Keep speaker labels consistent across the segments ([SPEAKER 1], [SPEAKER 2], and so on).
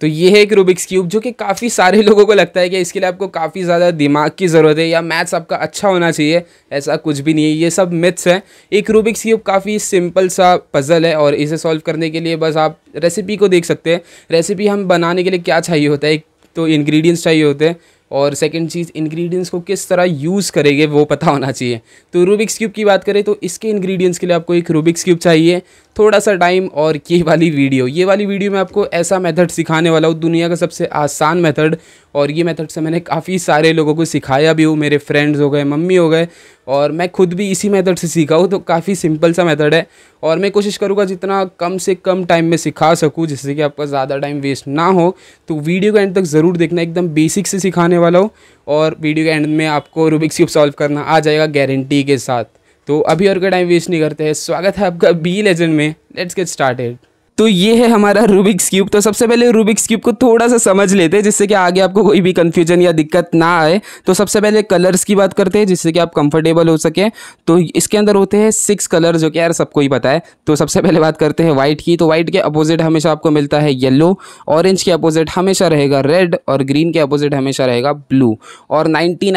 [SPEAKER 1] तो ये है एक रूबिक्स क्यूब जो कि काफ़ी सारे लोगों को लगता है कि इसके लिए आपको काफ़ी ज़्यादा दिमाग की ज़रूरत है या मैथ्स आपका अच्छा होना चाहिए ऐसा कुछ भी नहीं है ये सब मिथ्स हैं एक रूबिक्स क्यूब काफ़ी सिंपल सा पज़ल है और इसे सॉल्व करने के लिए बस आप रेसिपी को देख सकते हैं रेसिपी हम बनाने के लिए क्या चाहिए होता है तो इन्ग्रीडियंट्स चाहिए होते हैं और सेकेंड चीज़ इन्ग्रीडियंट्स को किस तरह यूज़ करेंगे वो पता होना चाहिए तो रूबिक्स क्यूब की बात करें तो इसके इन्ग्रीडियंट्स के लिए आपको एक रूबिक्स क्यूब चाहिए थोड़ा सा टाइम और ये वाली वीडियो ये वाली वीडियो में आपको ऐसा मेथड सिखाने वाला हूँ दुनिया का सबसे आसान मेथड और ये मेथड से मैंने काफ़ी सारे लोगों को सिखाया भी हूँ मेरे फ्रेंड्स हो गए मम्मी हो गए और मैं खुद भी इसी मेथड से सीखा हूँ तो काफ़ी सिंपल सा मेथड है और मैं कोशिश करूँगा जितना कम से कम टाइम में सिखा सकूँ जिससे कि आपका ज़्यादा टाइम वेस्ट ना हो तो वीडियो को एंड तक ज़रूर देखना एकदम बेसिक से सिखाने वाला हूँ और वीडियो के एंड में आपको रूबिक्स सॉल्व करना आ जाएगा गारंटी के साथ तो अभी और का टाइम वेस्ट नहीं करते हैं स्वागत है आपका बी लेजेंड में लेट्स गेट स्टार्टेड तो ये है हमारा रूबिक्स क्यूब तो सबसे पहले रूबिक्स क्यूब को थोड़ा सा समझ लेते हैं जिससे कि आगे आपको कोई भी कन्फ्यूजन या दिक्कत ना आए तो सबसे पहले कलर्स की बात करते हैं जिससे कि आप कंफर्टेबल हो सके तो इसके अंदर होते हैं सिक्स कलर जो कि यार सबको ही पता है तो सबसे पहले बात करते हैं वाइट की तो वाइट के अपोजिट हमेशा आपको मिलता है येलो ऑरेंज के अपोजिट हमेशा रहेगा रेड और ग्रीन के अपोजिट हमेशा रहेगा ब्लू और नाइन्टी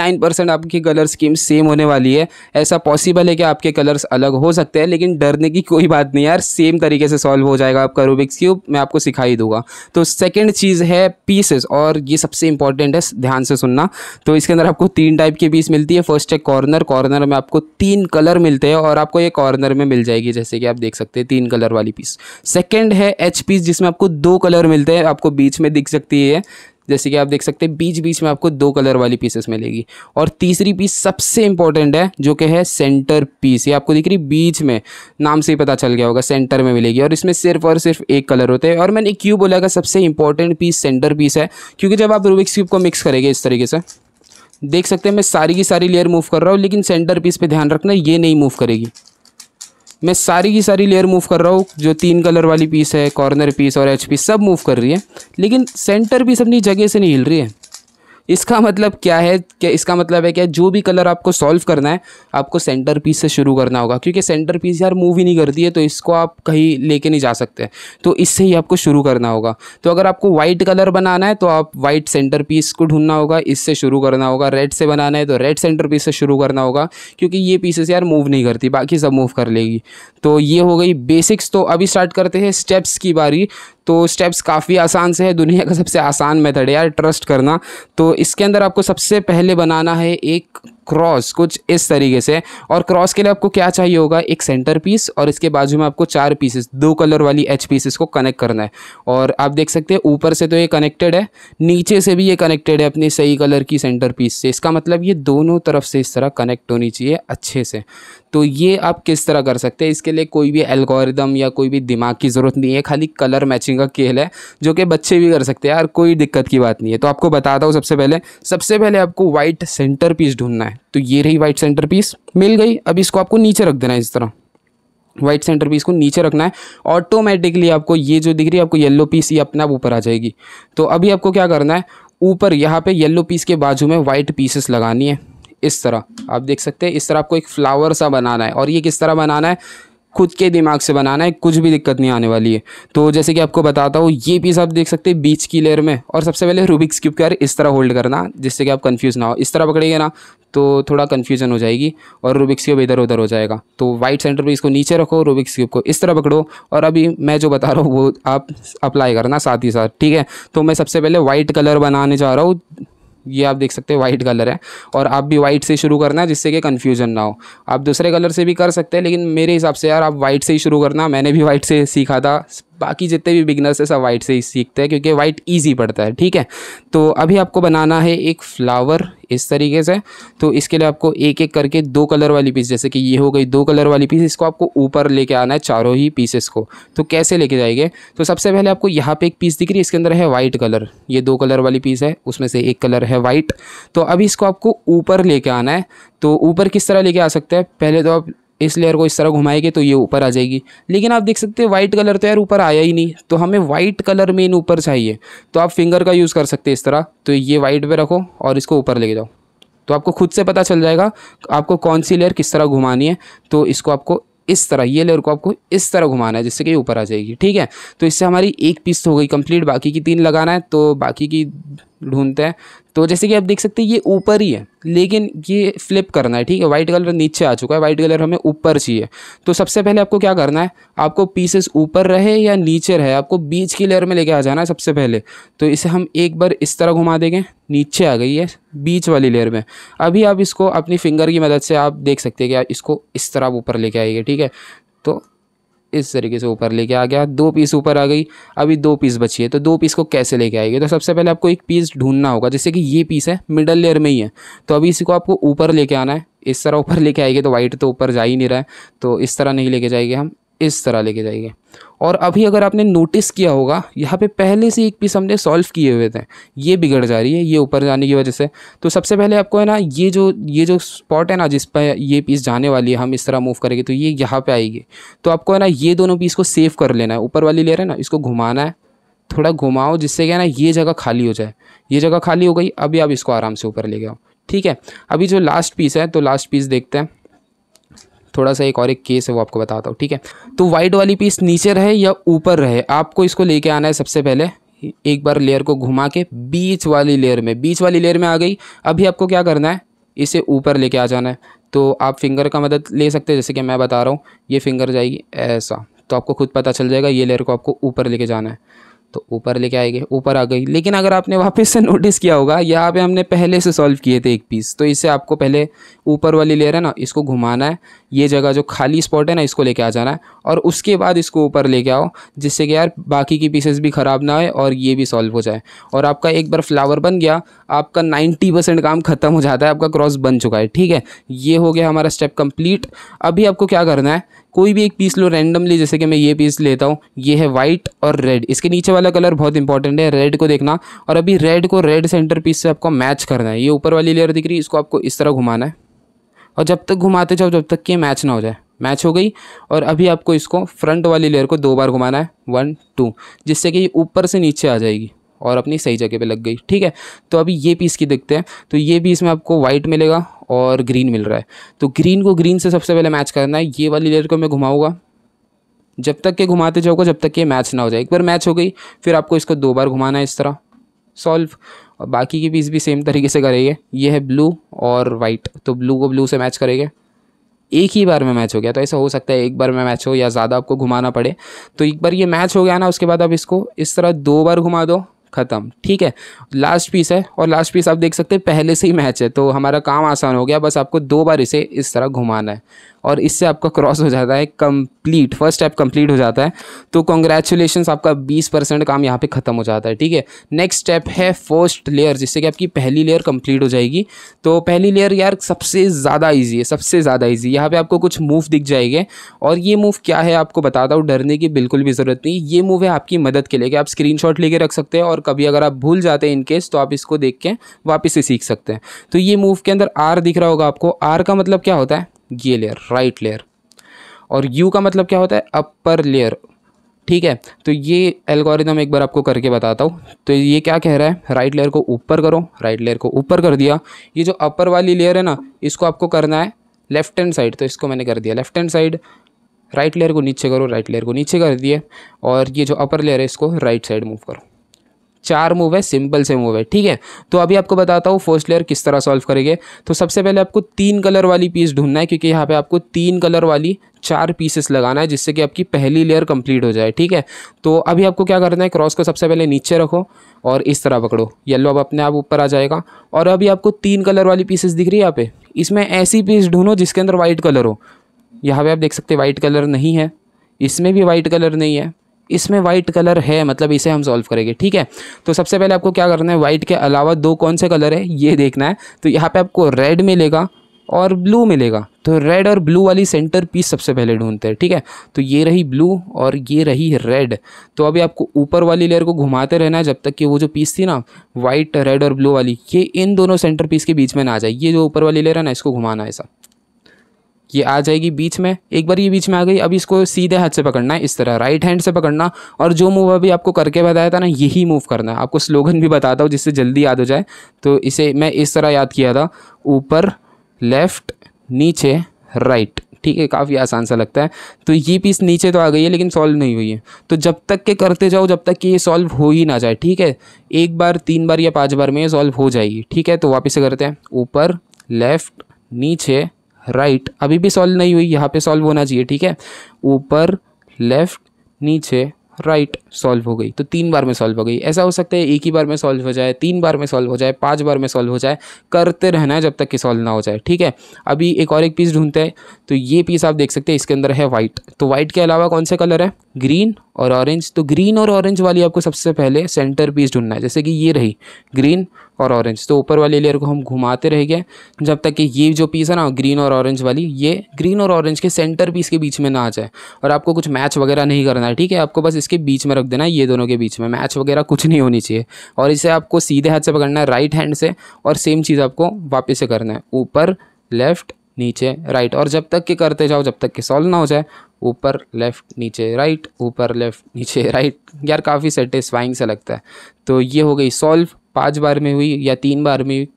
[SPEAKER 1] आपकी कलर स्कीम सेम होने वाली है ऐसा पॉसिबल है कि आपके कलर्स अलग हो सकते हैं लेकिन डरने की कोई बात नहीं यार सेम तरीके से सॉल्व हो जाएगा आपका रूबिक्स क्यूब मैं आपको सिखा ही दूंगा तो सेकेंड चीज़ है पीसेस और ये सबसे इंपॉर्टेंट है ध्यान से सुनना तो इसके अंदर आपको तीन टाइप की पीस मिलती है फर्स्ट है कॉर्नर कॉर्नर में आपको तीन कलर मिलते हैं और आपको ये कॉर्नर में मिल जाएगी जैसे कि आप देख सकते हैं तीन कलर वाली पीस सेकेंड है एच पीस जिसमें आपको दो कलर मिलते हैं आपको बीच में दिख सकती है जैसे कि आप देख सकते हैं बीच बीच में आपको दो कलर वाली पीसेस मिलेगी और तीसरी पीस सबसे इंपॉर्टेंट है जो कि है सेंटर पीस ये आपको दिख रही बीच में नाम से ही पता चल गया होगा सेंटर में मिलेगी और इसमें सिर्फ और सिर्फ एक कलर होते हैं और मैंने क्यों बोला का सबसे इंपॉर्टेंट पीस सेंटर पीस है क्योंकि जब आप रूबिक्स क्यूब को मिक्स करेंगे इस तरीके से देख सकते हैं मैं सारी की सारी लेयर मूव कर रहा हूँ लेकिन सेंटर पीस पे ध्यान रखना ये नहीं मूव करेगी मैं सारी की सारी लेयर मूव कर रहा हूँ जो तीन कलर वाली पीस है कॉर्नर पीस और एच पीस सब मूव कर रही है लेकिन सेंटर पीस अपनी जगह से नहीं हिल रही है इसका मतलब क्या है क्या इसका मतलब है क्या जो भी कलर आपको सॉल्व करना है आपको सेंटर पीस से शुरू करना होगा क्योंकि सेंटर पीस यार मूव ही नहीं करती है तो इसको आप कहीं लेके नहीं जा सकते तो इससे ही आपको शुरू करना होगा तो अगर आपको वाइट कलर बनाना है तो आप वाइट सेंटर पीस को ढूंढना होगा इससे शुरू करना होगा रेड से बनाना है तो रेड सेंटर पीस से शुरू करना होगा क्योंकि ये पीसेस यार मूव नहीं करती बाकी सब मूव कर लेगी तो ये हो गई बेसिक्स तो अभी स्टार्ट करते हैं स्टेप्स की बारी तो स्टेप्स काफ़ी आसान से है दुनिया का सबसे आसान मेथड है यार ट्रस्ट करना तो इसके अंदर आपको सबसे पहले बनाना है एक क्रॉस कुछ इस तरीके से और क्रॉस के लिए आपको क्या चाहिए होगा एक सेंटर पीस और इसके बाजू में आपको चार पीसेस दो कलर वाली एच पीसेस को कनेक्ट करना है और आप देख सकते हैं ऊपर से तो ये कनेक्टेड है नीचे से भी ये कनेक्टेड है अपने सही कलर की सेंटर पीस से इसका मतलब ये दोनों तरफ से इस तरह कनेक्ट होनी चाहिए अच्छे से तो ये आप किस तरह कर सकते हैं इसके लिए कोई भी एल्गोरिदम या कोई भी दिमाग की ज़रूरत नहीं है खाली कलर मैचिंग का खेल है जो कि बच्चे भी कर सकते हैं यार कोई दिक्कत की बात नहीं है तो आपको बताता हूँ सबसे पहले सबसे पहले आपको वाइट सेंटर पीस ढूंढना है तो ये रही वाइट सेंटर पीस मिल गई अब इसको आपको नीचे रख देना है इस तरह वाइट सेंटर पीस को नीचे रखना है ऑटोमेटिकली आपको ये जो दिख रही है आपको येलो पीस ये अपने आप ऊपर आ जाएगी तो अभी आपको क्या करना है ऊपर यहाँ पे येलो पीस के बाजू में वाइट पीसेस लगानी है इस तरह आप देख सकते हैं इस तरह आपको एक फ्लावर सा बनाना है और ये किस तरह बनाना है खुद के दिमाग से बनाना है कुछ भी दिक्कत नहीं आने वाली है तो जैसे कि आपको बताता हूँ ये पीस आप देख सकते हैं बीच की लेयर में और सबसे पहले रूबिक्स क्यूब कर इस तरह होल्ड करना जिससे कि आप कंफ्यूज ना हो इस तरह पकड़ेंगे ना तो थोड़ा कन्फ्यूजन हो जाएगी और रूबिक्स क्यूब इधर उधर हो जाएगा तो वाइट सेंटर पर इसको नीचे रखो रूबिक्स क्यूब को इस तरह पकड़ो और अभी मैं जो बता रहा हूँ वो आप अप्लाई करना साथ ही साथ ठीक है तो मैं सबसे पहले वाइट कलर बनाने जा रहा हूँ ये आप देख सकते हैं वाइट कलर है और आप भी वाइट से शुरू करना है जिससे कि कन्फ्यूजन ना हो आप दूसरे कलर से भी कर सकते हैं लेकिन मेरे हिसाब से यार आप वाइट से ही शुरू करना मैंने भी वाइट से सीखा था बाकी जितने भी बिगनर्स हैं सब वाइट से ही सीखते हैं क्योंकि वाइट ईजी पड़ता है ठीक है तो अभी आपको बनाना है एक फ्लावर इस तरीके से तो इसके लिए आपको एक एक करके दो कलर वाली पीस जैसे कि ये हो गई दो कलर वाली पीस इसको आपको ऊपर लेके आना है चारों ही पीसेस को तो कैसे लेके जाएंगे तो सबसे पहले आपको यहाँ पे एक पीस दिख रही है इसके अंदर है वाइट कलर ये दो कलर वाली पीस है उसमें से एक कलर है वाइट तो अभी इसको आपको ऊपर लेके आना है तो ऊपर किस तरह लेके आ सकते हैं पहले तो आप इस लेयर को इस तरह घुमाएंगे तो ये ऊपर आ जाएगी लेकिन आप देख सकते हैं वाइट कलर तो यार ऊपर आया ही नहीं तो हमें वाइट कलर मेन ऊपर चाहिए तो आप फिंगर का यूज़ कर सकते हैं इस तरह तो ये वाइट पे रखो और इसको ऊपर ले जाओ तो आपको खुद से पता चल जाएगा आपको कौन सी लेयर किस तरह घुमानी है तो इसको आपको इस तरह ये लेयर को आपको इस तरह घुमाना है जिससे कि ऊपर आ जाएगी ठीक है तो इससे हमारी एक पीस तो हो गई कंप्लीट बाकी की तीन लगाना है तो बाकी की ढूंढते हैं तो जैसे कि आप देख सकते हैं ये ऊपर ही है लेकिन ये फ्लिप करना है ठीक है वाइट कलर नीचे आ चुका है वाइट कलर हमें ऊपर चाहिए तो सबसे पहले आपको क्या करना है आपको पीसेस ऊपर रहे या नीचे रहे आपको बीच की लेयर में लेके आ जाना है सबसे पहले तो इसे हम एक बार इस तरह घुमा देंगे नीचे आ गई है बीच वाली लेयर में अभी आप इसको अपनी फिंगर की मदद से आप देख सकते हैं कि इसको इस तरह आप ऊपर लेके आइए ठीक है तो इस तरीके से ऊपर लेके आ गया दो पीस ऊपर आ गई अभी दो पीस बची है तो दो पीस को कैसे लेके आएगी तो सबसे पहले आपको एक पीस ढूंढना होगा जैसे कि ये पीस है मिडल लेयर में ही है तो अभी इसी को आपको ऊपर लेके आना है इस तरह ऊपर लेके आएगी तो वाइट तो ऊपर जा ही नहीं रहा है तो इस तरह नहीं लेके जाएंगे हम इस तरह लेके जाइए और अभी अगर आपने नोटिस किया होगा यहाँ पे पहले से एक पीस हमने सॉल्व किए हुए थे ये बिगड़ जा रही है ये ऊपर जाने की वजह से तो सबसे पहले आपको है ना ये जो ये जो स्पॉट है ना जिस पर ये पीस जाने वाली है हम इस तरह मूव करेंगे तो ये यहाँ पे आएगी तो आपको है ना ये दोनों पीस को सेव कर लेना है ऊपर वाली लेयर है ना इसको घुमाना है थोड़ा घुमाओ जिससे क्या ना ये जगह खाली हो जाए ये जगह खाली हो गई अभी आप इसको आराम से ऊपर ले गए ठीक है अभी जो लास्ट पीस है तो लास्ट पीस देखते हैं थोड़ा सा एक और एक केस है वो आपको बताता हूँ ठीक है तो वाइट वाली पीस नीचे रहे या ऊपर रहे आपको इसको लेके आना है सबसे पहले एक बार लेयर को घुमा के बीच वाली लेयर में बीच वाली लेयर में आ गई अभी आपको क्या करना है इसे ऊपर लेके आ जाना है तो आप फिंगर का मदद ले सकते हैं जैसे कि मैं बता रहा हूँ ये फिंगर जाएगी ऐसा तो आपको खुद पता चल जाएगा ये लेयर को आपको ऊपर लेके जाना है तो ऊपर लेके आएगी ऊपर आ गई लेकिन अगर आपने वापस से नोटिस किया होगा यहाँ पे हमने पहले से सॉल्व किए थे एक पीस तो इसे आपको पहले ऊपर वाली लेयर है ना इसको घुमाना है ये जगह जो खाली स्पॉट है ना इसको लेके आ जाना है और उसके बाद इसको ऊपर लेके आओ जिससे कि यार बाकी की पीसेस भी ख़राब ना आए और ये भी सॉल्व हो जाए और आपका एक बार फ्लावर बन गया आपका 90 परसेंट काम ख़त्म हो जाता है आपका क्रॉस बन चुका है ठीक है ये हो गया हमारा स्टेप कम्प्लीट अभी आपको क्या करना है कोई भी एक पीस लो रैंडमली जैसे कि मैं ये पीस लेता हूँ ये है वाइट और रेड इसके नीचे वाला कलर बहुत इंपॉर्टेंट है रेड को देखना और अभी रेड को रेड सेंटर पीस से आपको मैच करना है ये ऊपर वाली लेयर दिख रही है इसको आपको इस तरह घुमाना है और जब तक घुमाते जाओ जब तक कि मैच ना हो जाए मैच हो गई और अभी आपको इसको फ्रंट वाली लेयर को दो बार घुमाना है वन टू जिससे कि ऊपर से नीचे आ जाएगी और अपनी सही जगह पे लग गई ठीक है तो अभी ये पीस की देखते हैं तो ये भी इसमें आपको वाइट मिलेगा और ग्रीन मिल रहा है तो ग्रीन को ग्रीन से सबसे पहले मैच करना है ये वाली लेयर को मैं घुमाऊँगा जब तक के घुमाते जाओगे जब तक ये मैच ना हो जाए एक बार मैच हो गई फिर आपको इसको दो बार घुमाना है इस तरह सॉल्व और बाकी की पीस भी सेम तरीके से करेंगे ये है ब्लू और वाइट तो ब्लू को ब्लू से मैच करेंगे एक ही बार में मैच हो गया तो ऐसा हो सकता है एक बार में मैच हो या ज़्यादा आपको घुमाना पड़े तो एक बार ये मैच हो गया ना उसके बाद आप इसको इस तरह दो बार घुमा दो ख़त्म ठीक है लास्ट पीस है और लास्ट पीस आप देख सकते हैं पहले से ही मैच है तो हमारा काम आसान हो गया बस आपको दो बार इसे इस तरह घुमाना है और इससे आपका क्रॉस हो जाता है कंप्लीट फर्स्ट स्टेप कंप्लीट हो जाता है तो कॉन्ग्रेचुलेशन आपका 20 परसेंट काम यहाँ पे ख़त्म हो जाता है ठीक है नेक्स्ट स्टेप है फर्स्ट लेयर जिससे कि आपकी पहली लेयर कंप्लीट हो जाएगी तो पहली लेयर यार सबसे ज़्यादा ईजी है सबसे ज़्यादा ईजी यहाँ पर आपको कुछ मूव दिख जाएंगे और ये मूव क्या है आपको बताता हूँ डरने की बिल्कुल भी ज़रूरत नहीं ये मूव है आपकी मदद के लिए कि आप स्क्रीन लेके रख सकते हैं और कभी अगर आप भूल जाते हैं इनकेस तो आप इसको देख के वापस से सीख सकते हैं तो ये मूव के अंदर आर दिख रहा होगा आपको आर का मतलब क्या होता है ये लेयर राइट लेयर और यू का मतलब क्या होता है अपर लेयर ठीक है तो ये एल्गोरिदम एक बार आपको करके बताता हूँ तो ये क्या कह रहा है राइट लेयर को ऊपर करो राइट लेयर को ऊपर कर दिया ये जो अपर वाली लेयर है ना इसको आपको करना है लेफ्ट हैंड साइड तो इसको मैंने कर दिया left hand side right layer को नीचे करो राइट लेयर को नीचे कर दिए और ये जो अपर लेयर है इसको राइट साइड मूव करो चार मूव है सिंपल से मूव है ठीक है तो अभी आपको बताता हूँ फर्स्ट लेयर किस तरह सॉल्व करेंगे तो सबसे पहले आपको तीन कलर वाली पीस ढूंढना है क्योंकि यहाँ पे आपको तीन कलर वाली चार पीसेस लगाना है जिससे कि आपकी पहली लेयर कंप्लीट हो जाए ठीक है तो अभी आपको क्या करना है क्रॉस को सबसे पहले नीचे रखो और इस तरह पकड़ो येलो अब अपने आप ऊपर आ जाएगा और अभी आपको तीन कलर वाली पीसेस दिख रही है यहाँ पे इसमें ऐसी पीस ढूंढो जिसके अंदर वाइट कलर हो यहाँ पे आप देख सकते वाइट कलर नहीं है इसमें भी वाइट कलर नहीं है इसमें वाइट कलर है मतलब इसे हम सॉल्व करेंगे ठीक है तो सबसे पहले आपको क्या करना है वाइट के अलावा दो कौन से कलर है ये देखना है तो यहाँ पर आपको रेड मिलेगा और ब्लू मिलेगा तो रेड और ब्लू वाली सेंटर पीस सबसे पहले ढूंढते हैं ठीक है तो ये रही ब्लू और ये रही रेड तो अभी आपको ऊपर वाली लेयर को घुमाते रहना है जब तक कि वो जो पीस थी ना वाइट रेड और ब्लू वाली ये इन दोनों सेंटर पीस के बीच में ना आ जाए ये जो ऊपर वाली लेयर है ना इसको घुमाना है ऐसा ये आ जाएगी बीच में एक बार ये बीच में आ गई अब इसको सीधे हाथ से पकड़ना है इस तरह राइट हैंड से पकड़ना और जो मूव अभी आपको करके बताया था ना यही मूव करना है आपको स्लोगन भी बताता हूँ जिससे जल्दी याद हो जाए तो इसे मैं इस तरह याद किया था ऊपर लेफ्ट नीचे राइट ठीक है काफ़ी आसान सा लगता है तो ये पीस नीचे तो आ गई है लेकिन सॉल्व नहीं हुई है तो जब तक के करते जाओ जब तक कि ये सॉल्व हो ही ना जाए ठीक है एक बार तीन बार या पाँच बार में ये सॉल्व हो जाएगी ठीक है तो वापस से करते हैं ऊपर लेफ्ट नीचे राइट right. अभी भी सॉल्व नहीं हुई यहाँ पे सॉल्व होना चाहिए ठीक है ऊपर लेफ्ट नीचे राइट right, सॉल्व हो गई तो तीन बार में सॉल्व हो गई ऐसा हो सकता है एक ही बार में सॉल्व हो जाए तीन बार में सॉल्व हो जाए पांच बार में सॉल्व हो जाए करते रहना है जब तक कि सॉल्व ना हो जाए ठीक है अभी एक और एक पीस ढूंढते हैं तो ये पीस आप देख सकते हैं इसके अंदर है वाइट तो वाइट के अलावा कौन सा कलर है ग्रीन और ऑरेंज तो ग्रीन और ऑरेंज वाली आपको सबसे पहले सेंटर पीस ढूंढना है जैसे कि ये रही ग्रीन और ऑरेंज तो ऊपर वाले लेयर को हम घुमाते रह गए जब तक कि ये जो पीस है ना ग्रीन और ऑरेंज वाली ये ग्रीन और ऑरेंज के सेंटर पीस के बीच में ना आ जाए और आपको कुछ मैच वगैरह नहीं करना है ठीक है आपको बस इसके बीच में रख देना है ये दोनों के बीच में मैच वगैरह कुछ नहीं होनी चाहिए और इसे आपको सीधे हाथ से पकड़ना है राइट हैंड से और सेम चीज़ आपको वापस से करना है ऊपर लेफ्ट नीचे राइट और जब तक के करते जाओ जब तक के सॉल्व ना हो जाए ऊपर लेफ्ट नीचे राइट ऊपर लेफ्ट नीचे राइट यार काफ़ी सेटिस्फाइंग सा लगता है तो ये हो गई सॉल्व पाँच बार में हुई या तीन बार में हुई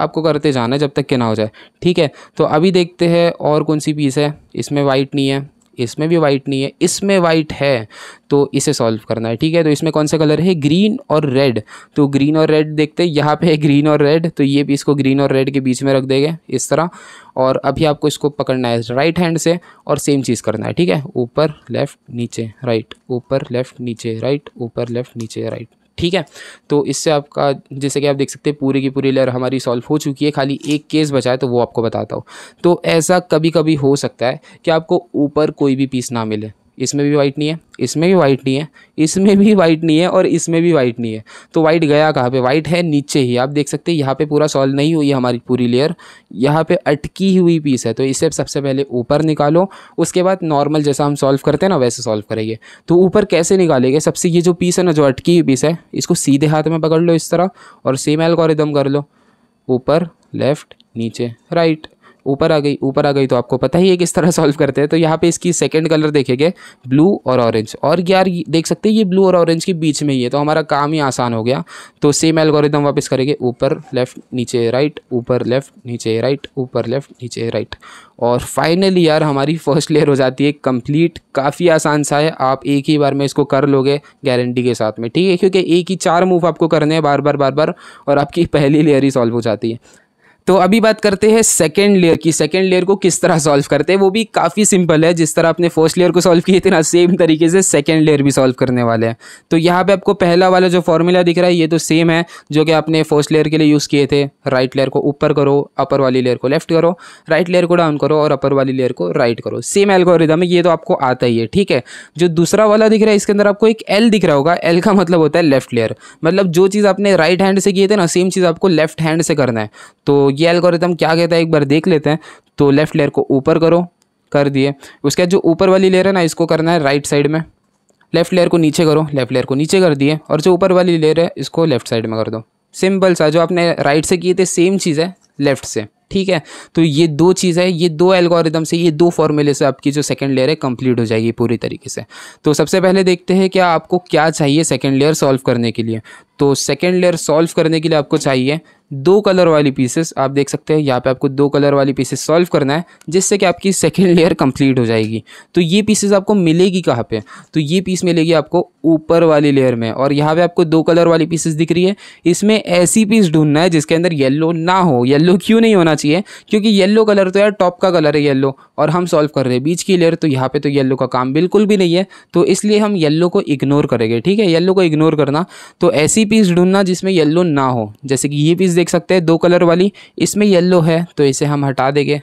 [SPEAKER 1] आपको करते जाना है जब तक के ना हो जाए ठीक है तो अभी देखते हैं और कौन सी पीस है इसमें वाइट नहीं है इसमें भी वाइट नहीं है इसमें वाइट है तो इसे सॉल्व करना है ठीक है तो इसमें कौन सा कलर है ग्रीन और रेड तो ग्रीन और रेड देखते हैं यहाँ पे है ग्रीन और रेड तो ये भी इसको ग्रीन और रेड के बीच में रख देंगे इस तरह और अभी आपको इसको पकड़ना है राइट हैंड से और सेम चीज़ करना है ठीक है ऊपर लेफ़्ट नीचे राइट ऊपर लेफ़्ट नीचे राइट ऊपर लेफ़्ट नीचे राइट ठीक है तो इससे आपका जैसे कि आप देख सकते हैं पूरी की पूरी लेयर हमारी सॉल्व हो चुकी है खाली एक केस बचा है तो वो आपको बताता हूँ तो ऐसा कभी कभी हो सकता है कि आपको ऊपर कोई भी पीस ना मिले इसमें भी वाइट नहीं है इसमें भी वाइट नहीं है इसमें भी वाइट नहीं है और इसमें भी वाइट नहीं है तो वाइट गया कहाँ पे वाइट है नीचे ही आप देख सकते हैं यहाँ पे पूरा सॉल्व नहीं हुई है हमारी पूरी लेयर यहाँ पे अटकी हुई पीस है तो इसे सबसे पहले ऊपर निकालो उसके बाद नॉर्मल जैसा हम सॉल्व करते हैं ना वैसे सॉल्व करेंगे तो ऊपर कैसे निकालेंगे सबसे ये जो पीस है ना जो अटकी हुई पीस है इसको सीधे हाथ में पकड़ लो इस तरह और सेम एल्गोरिदम कर लो ऊपर लेफ़्ट नीचे राइट ऊपर आ गई ऊपर आ गई तो आपको पता ही है किस तरह सॉल्व करते हैं तो यहाँ पे इसकी सेकेंड कलर देखेंगे ब्लू और ऑरेंज और यार देख सकते हैं ये ब्लू और ऑरेंज के बीच में ही है तो हमारा काम ही आसान हो गया तो सेम एल्गोरिदम वापस करेंगे ऊपर लेफ्ट नीचे राइट ऊपर लेफ्ट नीचे राइट ऊपर लेफ्ट नीचे राइट और फाइनली यार हमारी फर्स्ट लेयर हो जाती है कंप्लीट काफ़ी आसान सा है आप एक ही बार में इसको कर लोगे गारंटी के साथ में ठीक है क्योंकि एक ही चार मूव आपको करने हैं बार बार बार बार और आपकी पहली लेयर ही सॉल्व हो जाती है तो अभी बात करते हैं सेकेंड लेयर की सेकेंड लेयर को किस तरह सॉल्व करते हैं वो भी काफ़ी सिंपल है जिस तरह आपने फर्स्ट लेयर को सॉल्व किए थे ना सेम तरीके से सेकेंड लेयर भी सॉल्व करने वाले हैं तो यहाँ पे आपको पहला वाला जो फॉर्मूला दिख रहा है ये तो सेम है जो कि आपने फर्स्ट लेयर के लिए यूज़ किए थे राइट लेयर को ऊपर करो अपर वाली लेयर को लेफ्ट करो राइट लेयर को डाउन करो और अपर वाली लेयर को राइट करो सेम एल्गोरिदम ये तो आपको आता ही है ठीक है जो दूसरा वाला दिख रहा है इसके अंदर आपको एक एल दिख रहा होगा एल का मतलब होता है लेफ्ट लेयर मतलब जो चीज़ आपने राइट हैंड से किए थे ना सेम चीज़ आपको लेफ्ट हैंड से करना है तो ये एल्गोरिथम क्या कहता है एक बार देख लेते हैं तो लेफ़्ट लेयर को ऊपर करो कर दिए उसके बाद जो ऊपर वाली लेयर है ना इसको करना है राइट साइड में लेफ़्ट लेयर को नीचे करो लेफ़्ट लेयर को नीचे कर दिए और जो ऊपर वाली लेयर है इसको लेफ़्ट साइड में कर दो सिंपल सा जो आपने राइट से किए थे सेम चीज़ है लेफ़्ट से ठीक है तो ये दो चीज़ है ये दो एल्गोरिदम से ये दो फॉर्मूले से आपकी जो सेकंड लेयर है कंप्लीट हो जाएगी पूरी तरीके से तो सबसे पहले देखते हैं क्या आपको क्या चाहिए सेकंड लेयर सॉल्व करने के लिए तो सेकेंड लेयर सॉल्व करने के लिए आपको चाहिए दो कलर वाली पीसेस आप देख सकते हैं यहाँ पे आपको दो कलर वाली पीसेस सॉल्व करना है जिससे कि आपकी सेकेंड लेयर कंप्लीट हो जाएगी तो ये पीसेस आपको मिलेगी कहाँ पे तो ये पीस मिलेगी आपको ऊपर वाली लेयर में और यहाँ पे आपको दो कलर वाली पीसेस दिख रही है इसमें ऐसी पीस ढूंढना है जिसके अंदर येल्लो ना हो येल्लो क्यों नहीं होना चाहिए क्योंकि येल्लो कलर तो यार टॉप का कलर है येलो और हम सॉल्व कर रहे हैं बीच की लेयर तो यहाँ पर तो येल्लो का काम बिल्कुल भी नहीं है तो इसलिए हम येल्लो को इग्नोर करेंगे ठीक है येल्लो को इग्नोर करना तो ऐसी पीस ढूंढना जिसमें येल्लो ना हो जैसे कि ये पीस देख सकते हैं दो कलर वाली इसमें येल्लो है तो इसे हम हटा देंगे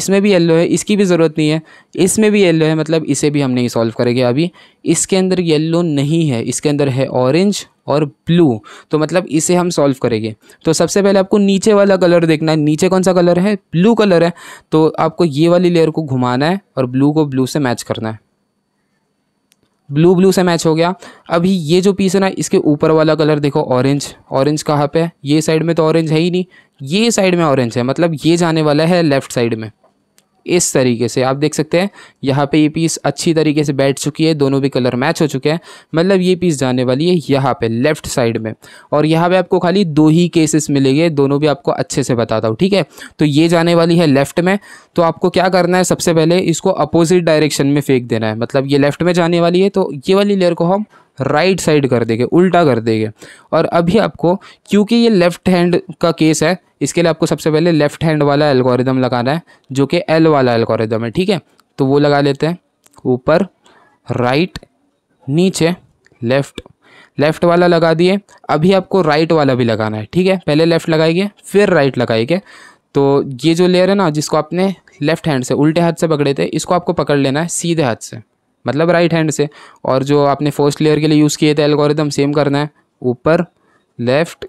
[SPEAKER 1] इसमें भी येल्लो है इसकी भी ज़रूरत नहीं है इसमें भी येल्लो है मतलब इसे भी हम नहीं सॉल्व करेंगे अभी इसके अंदर येल्लो नहीं है इसके अंदर है ऑरेंज और ब्लू तो मतलब इसे हम सॉल्व करेंगे तो सबसे पहले आपको नीचे वाला कलर देखना है नीचे कौन सा कलर है ब्लू कलर है तो आपको ये वाली लेयर को घुमाना है और ब्लू को ब्लू से मैच करना है ब्लू ब्लू से मैच हो गया अभी ये जो पीस है ना इसके ऊपर वाला कलर देखो ऑरेंज ऑरेंज कहाँ पे है ये साइड में तो ऑरेंज है ही नहीं ये साइड में ऑरेंज है मतलब ये जाने वाला है लेफ्ट साइड में इस तरीके से आप देख सकते हैं यहाँ पे ये पीस अच्छी तरीके से बैठ चुकी है दोनों भी कलर मैच हो चुके हैं मतलब ये पीस जाने वाली है यहाँ पे लेफ्ट साइड में और यहाँ पे आपको खाली दो ही केसेस मिलेंगे दोनों भी आपको अच्छे से बताता हूँ ठीक है तो ये जाने वाली है लेफ्ट में तो आपको क्या करना है सबसे पहले इसको अपोजिट डायरेक्शन में फेंक देना है मतलब ये लेफ्ट में जाने वाली है तो ये वाली लेयर को हम राइट साइड कर देंगे उल्टा कर देंगे और अभी आपको क्योंकि ये लेफ़्ट हैंड का केस है इसके लिए आपको सबसे पहले लेफ़्ट हैंड वाला एल्गोरिदम लगाना है जो कि एल वाला एल्गोरिदम है ठीक है तो वो लगा लेते हैं ऊपर राइट नीचे लेफ़्ट लेफ़्ट वाला लगा दिए अभी आपको राइट वाला भी लगाना है ठीक है पहले लेफ़्ट लगाएंगे फिर राइट लगाएंगे तो ये जो लेयर है ना जिसको आपने लेफ़्ट हैंड से उल्टे हाथ से पकड़े थे इसको आपको पकड़ लेना है सीधे हाथ से मतलब राइट हैंड से और जो आपने फर्स्ट लेयर के लिए यूज़ किए थे एल्गोरिदम सेम करना है ऊपर लेफ़्ट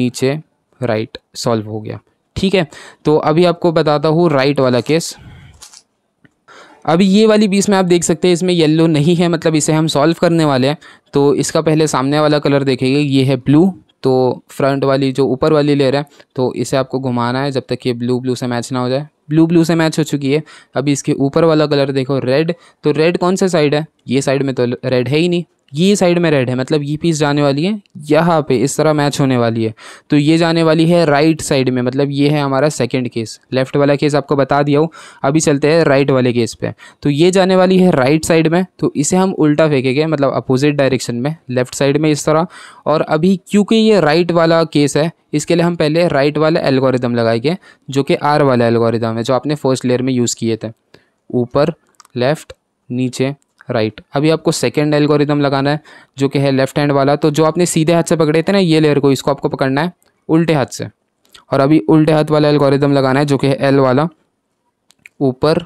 [SPEAKER 1] नीचे राइट सॉल्व हो गया ठीक है तो अभी आपको बताता हूँ राइट वाला केस अभी ये वाली पीस में आप देख सकते हैं इसमें येलो नहीं है मतलब इसे हम सॉल्व करने वाले हैं तो इसका पहले सामने वाला कलर देखेंगे ये है ब्लू तो फ्रंट वाली जो ऊपर वाली लेयर है तो इसे आपको घुमाना है जब तक ये ब्लू ब्लू से मैच ना हो जाए ब्लू ब्लू से मैच हो चुकी है अभी इसके ऊपर वाला कलर देखो रेड तो रेड कौन सा साइड है ये साइड में तो रेड है ही नहीं ये साइड में रेड है मतलब ये पीस जाने वाली है यहाँ पे इस तरह मैच होने वाली है तो ये जाने वाली है राइट साइड में मतलब ये है हमारा सेकंड केस लेफ्ट वाला केस आपको बता दिया हूँ अभी चलते हैं राइट वाले केस पे तो ये जाने वाली है राइट साइड में तो इसे हम उल्टा फेंकेंगे मतलब अपोजिट डायरेक्शन में लेफ्ट साइड में इस तरह और अभी क्योंकि ये राइट वाला केस है इसके लिए हम पहले राइट वाला एल्गोरिदम लगाएंगे जो कि आर वाला एल्गोरिदम है जो आपने फर्स्ट लेयर में यूज़ किए थे ऊपर लेफ़्ट नीचे राइट right. अभी आपको सेकेंड एल्गोरिदम लगाना है जो कि है लेफ्ट हैंड वाला तो जो आपने सीधे हाथ से पकड़े थे ना ये लेयर को इसको आपको पकड़ना है उल्टे हाथ से और अभी उल्टे हाथ वाला एल्गोरिदम लगाना है जो कि है एल वाला ऊपर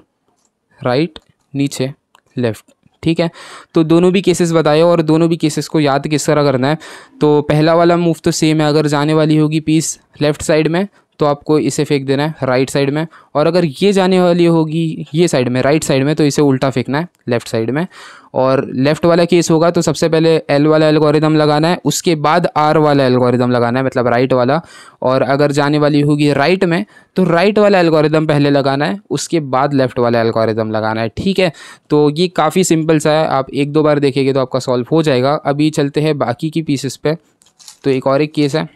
[SPEAKER 1] राइट नीचे लेफ़्ट ठीक है तो दोनों भी केसेस बताए और दोनों भी केसेस को याद किस तरह करना है तो पहला वाला मूव तो सेम है अगर जाने वाली होगी पीस लेफ़्ट साइड में तो आपको इसे फेंक देना है राइट साइड में और अगर ये जाने वाली होगी ये साइड में राइट साइड में तो इसे उल्टा फेंकना है लेफ़्ट साइड में और लेफ़्ट वाला केस होगा तो सबसे पहले एल वाला एल्गोरिदम लगाना है उसके बाद आर वाला एल्गोरिदम लगाना है मतलब राइट वाला और अगर जाने वाली होगी राइट में तो राइट वाला एल्गोरिदम पहले लगाना है उसके बाद लेफ़्ट वाला एल्गोरिदम लगाना है ठीक है तो ये काफ़ी सिंपल सा है आप एक दो बार देखेंगे तो आपका सॉल्व हो जाएगा अभी चलते हैं बाकी की पीसेस पर तो एक और एक केस है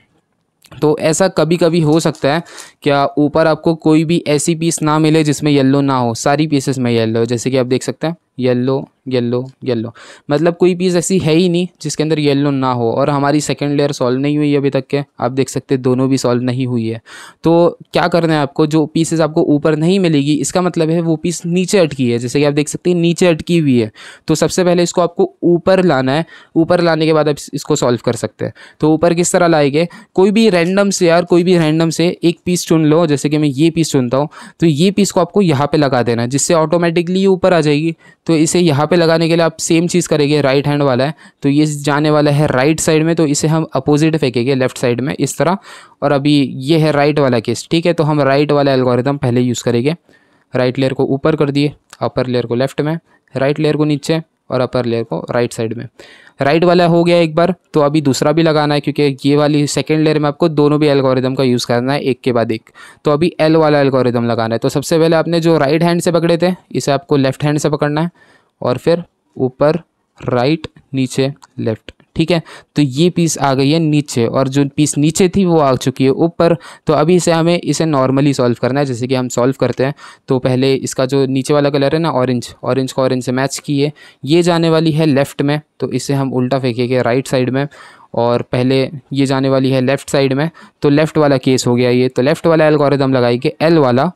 [SPEAKER 1] तो ऐसा कभी कभी हो सकता है क्या ऊपर आपको कोई भी ऐसी पीस ना मिले जिसमें येल्लो ना हो सारी पीसेस में येल्लो जैसे कि आप देख सकते हैं येल्लो येल्लो येल्लो मतलब कोई पीस ऐसी है ही नहीं जिसके अंदर येल्लो ना हो और हमारी सेकेंड लेयर सॉल्व नहीं हुई अभी तक के आप देख सकते दोनों भी सॉल्व नहीं हुई है तो क्या करना है आपको जो पीसेज आपको ऊपर नहीं मिलेगी इसका मतलब है वो पीस नीचे अटकी है जैसे कि आप देख सकते हैं नीचे अटकी हुई है तो सबसे पहले इसको आपको ऊपर लाना है ऊपर लाने के बाद आप इसको सॉल्व कर सकते हैं तो ऊपर किस तरह लाएंगे कोई भी रैंडम से यार कोई भी रैंडम से एक पीस चुन लो जैसे कि मैं ये पीस चुनता हूँ तो ये पीस को आपको यहाँ पर लगा देना जिससे ऑटोमेटिकली ऊपर आ जाएगी तो इसे यहाँ पर लगाने के लिए आप सेम चीज़ करेंगे राइट हैंड वाला है तो ये जाने वाला है राइट साइड में तो इसे हम अपोजिट फेंकेंगे लेफ्ट साइड में इस तरह और अभी ये है राइट वाला केस ठीक है तो हम राइट वाला एल्गोरिदम पहले यूज़ करेंगे राइट लेयर को ऊपर कर दिए अपर लेयर को लेफ्ट में राइट लेयर को नीचे और अपर लेयर को राइट साइड में राइट वाला हो गया एक बार तो अभी दूसरा भी लगाना है क्योंकि ये वाली सेकेंड लेयर में आपको दोनों भी एल्गोरिदम का यूज़ करना है एक के बाद एक तो अभी एल वाला एल्गोरिदम लगाना है तो सबसे पहले आपने जो राइट हैंड से पकड़े थे इसे आपको लेफ्ट हैंड से पकड़ना है और फिर ऊपर राइट नीचे लेफ्ट ठीक है तो ये पीस आ गई है नीचे और जो पीस नीचे थी वो आ चुकी है ऊपर तो अभी इसे हमें इसे नॉर्मली सॉल्व करना है जैसे कि हम सॉल्व करते हैं तो पहले इसका जो नीचे वाला कलर है ना ऑरेंज ऑरेंज का ऑरेंज से मैच किए ये जाने वाली है लेफ़्ट में तो इसे हम उल्टा फेंकेंगे राइट साइड में और पहले ये जाने वाली है लेफ़्ट साइड में तो लेफ़्ट वाला केस हो गया ये तो लेफ़्ट वाला एल्गोरिदम लगाएंगे एल वाला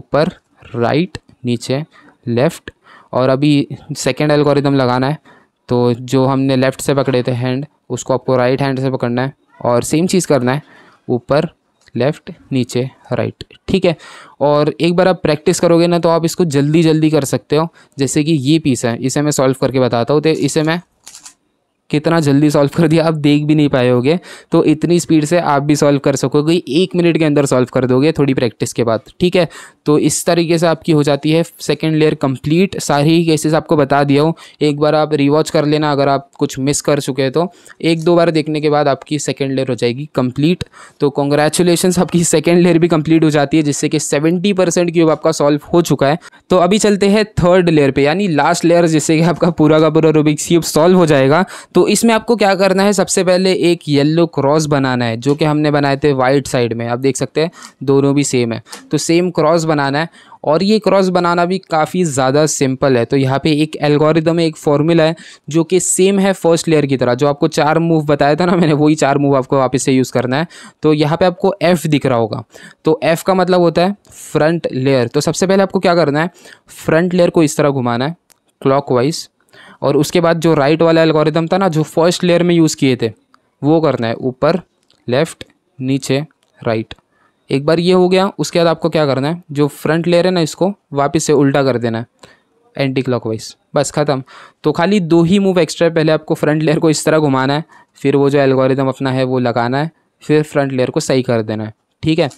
[SPEAKER 1] ऊपर राइट नीचे लेफ़्ट और अभी सेकेंड एल्गोरिदम लगाना है तो जो हमने लेफ़्ट से पकड़े थे हैंड उसको आपको राइट हैंड से पकड़ना है और सेम चीज़ करना है ऊपर लेफ़्ट नीचे राइट ठीक है और एक बार आप प्रैक्टिस करोगे ना तो आप इसको जल्दी जल्दी कर सकते हो जैसे कि ये पीस है इसे मैं सॉल्व करके बताता हूँ तो इसे मैं कितना जल्दी सॉल्व कर दिया आप देख भी नहीं पाए होगे तो इतनी स्पीड से आप भी सॉल्व कर सकोगे एक मिनट के अंदर सॉल्व कर दोगे थोड़ी प्रैक्टिस के बाद ठीक है तो इस तरीके से आपकी हो जाती है सेकेंड लेयर कंप्लीट सारी केसेस आपको बता दिया हूँ एक बार आप रिवॉच कर लेना अगर आप कुछ मिस कर चुके हैं तो एक दो बार देखने के बाद आपकी सेकेंड लेयर हो जाएगी कंप्लीट तो कॉन्ग्रेचुलेशन आपकी सेकेंड लेयर भी कंप्लीट हो जाती है जिससे कि सेवेंटी परसेंट क्यूब आपका सॉल्व हो चुका है तो अभी चलते हैं थर्ड लेयर पर यानी लास्ट लेयर जिससे कि आपका पूरा का पूरा रूबिक्स क्यूब सॉल्व हो जाएगा तो इसमें आपको क्या करना है सबसे पहले एक येल्लो क्रॉस बनाना है जो कि हमने बनाए थे वाइट साइड में आप देख सकते हैं दोनों भी सेम है तो सेम क्रॉस बनाना है और ये क्रॉस बनाना भी काफ़ी ज़्यादा सिंपल है तो यहाँ पे एक एल्गोरिदम है एक फॉर्मूला है जो कि सेम है फर्स्ट लेयर की तरह जो आपको चार मूव बताया था ना मैंने वही चार मूव आपको वापस से यूज़ करना है तो यहाँ पे आपको F दिख रहा होगा तो F का मतलब होता है फ्रंट लेयर तो सबसे पहले आपको क्या करना है फ्रंट लेयर को इस तरह घुमाना है क्लॉक और उसके बाद जो राइट वाला एल्गोरिदम था ना जो फर्स्ट लेयर में यूज़ किए थे वो करना है ऊपर लेफ़्ट नीचे राइट right. एक बार ये हो गया उसके बाद आपको क्या करना है जो फ्रंट लेयर है ना इसको वापस से उल्टा कर देना है एंटी वाइज बस ख़त्म तो खाली दो ही मूव एक्स्ट्रा पहले आपको फ्रंट लेयर को इस तरह घुमाना है फिर वो जो एल्गोरिदम अपना है वो लगाना है फिर फ्रंट लेयर को सही कर देना है ठीक है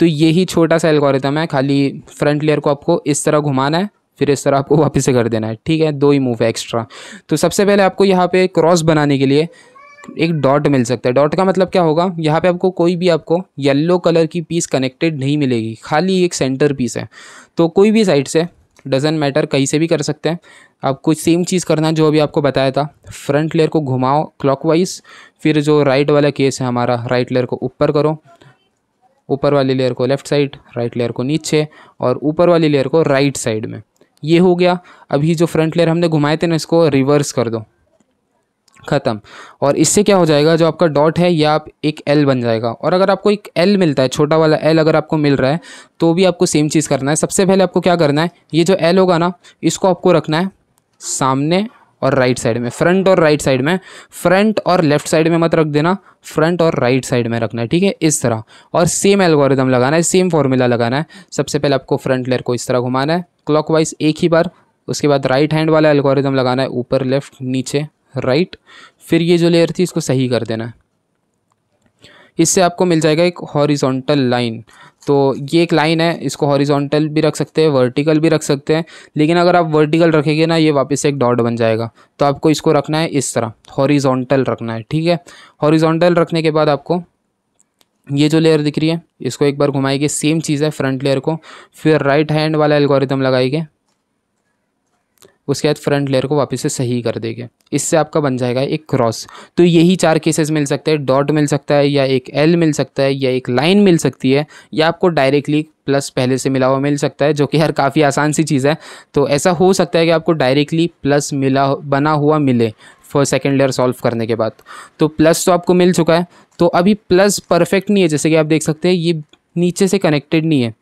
[SPEAKER 1] तो यही छोटा सा एल्गोरिदम है खाली फ्रंट लेयर को आपको इस तरह घुमाना है फिर इस तरह आपको वापस से कर देना है ठीक है दो ही मूव है एक्स्ट्रा तो सबसे पहले आपको यहाँ पे क्रॉस बनाने के लिए एक डॉट मिल सकता है डॉट का मतलब क्या होगा यहाँ पे आपको कोई भी आपको येलो कलर की पीस कनेक्टेड नहीं मिलेगी खाली एक सेंटर पीस है तो कोई भी साइड से डजेंट मैटर कहीं से भी कर सकते हैं आपको सेम चीज़ करना है जो अभी आपको बताया था फ्रंट लेयर को घुमाओ क्लॉकवाइज फिर जो राइट वाला केस है हमारा राइट लेयर को ऊपर करो ऊपर वाली लेयर को लेफ़्ट साइड राइट लेयर को नीचे और ऊपर वाली लेयर को राइट साइड में ये हो गया अभी जो फ्रंट लेयर हमने घुमाए थे ना इसको रिवर्स कर दो ख़त्म और इससे क्या हो जाएगा जो आपका डॉट है या आप एक एल बन जाएगा और अगर आपको एक एल मिलता है छोटा वाला एल अगर आपको मिल रहा है तो भी आपको सेम चीज़ करना है सबसे पहले आपको क्या करना है ये जो एल होगा ना इसको आपको रखना है सामने और राइट साइड में फ्रंट और राइट साइड में फ्रंट और लेफ्ट साइड में मत रख देना फ्रंट और राइट साइड में रखना है ठीक है इस तरह और सेम एल्गोरिदम लगाना है सेम फॉर्मूला लगाना है सबसे पहले आपको फ्रंट लेयर को इस तरह घुमाना है क्लॉकवाइज एक ही बार उसके बाद राइट हैंड वाला एल्गोरिदम लगाना है ऊपर लेफ्ट नीचे राइट फिर ये जो लेयर थी इसको सही कर देना है इससे आपको मिल जाएगा एक हॉरिजॉन्टल लाइन तो ये एक लाइन है इसको हॉरिजॉन्टल भी रख सकते हैं वर्टिकल भी रख सकते हैं लेकिन अगर आप वर्टिकल रखेंगे ना ये वापस एक डॉट बन जाएगा तो आपको इसको रखना है इस तरह हॉरिजॉन्टल रखना है ठीक है हॉरिजॉन्टल रखने के बाद आपको ये जो लेयर दिख रही है इसको एक बार घुमाएगी सेम चीज़ है फ्रंट लेयर को फिर राइट हैंड वाला एल्गोरिदम लगाएंगे उसके बाद फ्रंट लेयर को वापस से सही कर देंगे इससे आपका बन जाएगा एक क्रॉस तो यही चार केसेस मिल सकते हैं डॉट मिल सकता है या एक एल मिल सकता है या एक लाइन मिल सकती है या आपको डायरेक्टली प्लस पहले से मिला हुआ मिल सकता है जो कि हर काफ़ी आसान सी चीज़ है तो ऐसा हो सकता है कि आपको डायरेक्टली प्लस मिला बना हुआ मिले फर्स्ट सेकेंड लेयर सॉल्व करने के बाद तो प्लस तो आपको मिल चुका है तो अभी प्लस परफेक्ट नहीं है जैसे कि आप देख सकते हैं ये नीचे से कनेक्टेड नहीं है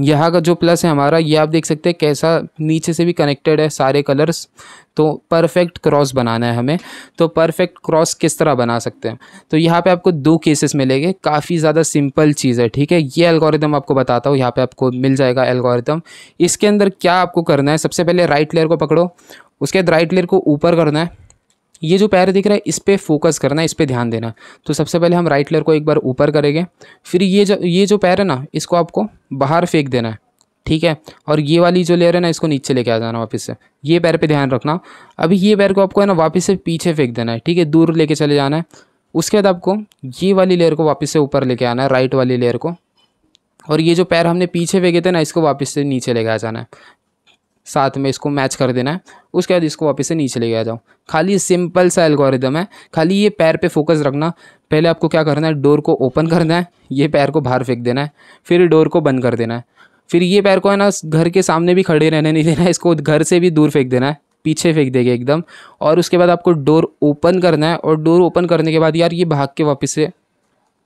[SPEAKER 1] यहाँ का जो प्लस है हमारा ये आप देख सकते हैं कैसा नीचे से भी कनेक्टेड है सारे कलर्स तो परफेक्ट क्रॉस बनाना है हमें तो परफेक्ट क्रॉस किस तरह बना सकते हैं तो यहाँ पे आपको दो केसेस मिलेंगे काफ़ी ज़्यादा सिंपल चीज़ है ठीक है ये एल्गोरिदम आपको बताता हूँ यहाँ पे आपको मिल जाएगा एल्गोरिदम इसके अंदर क्या आपको करना है सबसे पहले राइट लेयर को पकड़ो उसके बाद राइट लेयर को ऊपर करना है ये जो पैर दिख रहा है इस पर फोकस करना इस पर ध्यान देना तो सबसे पहले हम राइट लेयर को एक बार ऊपर करेंगे फिर ये जो ये जो पैर है ना इसको आपको बाहर फेंक देना है ठीक है और ये वाली जो लेयर है ना इसको नीचे लेके आ जाना वापस से ये पैर पे ध्यान रखना अभी ये पैर को आपको है ना वापस से पीछे फेंक देना है ठीक है दूर लेके चले जाना है उसके बाद आपको ये वाली लेयर को वापस से ऊपर लेके आना है राइट वाली लेयर को और ये जो पैर हमने पीछे फेंके थे ना इसको वापस से नीचे लेके आ जाना है साथ में इसको मैच कर देना है उसके बाद इसको वापस से नीचे ले गया जाओ खाली सिंपल सा एल्गोरिदम है खाली ये पैर पे फोकस रखना पहले आपको क्या करना है डोर को ओपन करना है ये पैर को बाहर फेंक देना है फिर डोर को बंद कर देना है फिर ये पैर को है ना घर के सामने भी खड़े रहने नहीं देना है इसको घर से भी दूर फेंक देना है पीछे फेंक देगा एकदम और उसके बाद आपको डोर ओपन करना है और डोर ओपन करने के बाद यार ये भाग के वापस से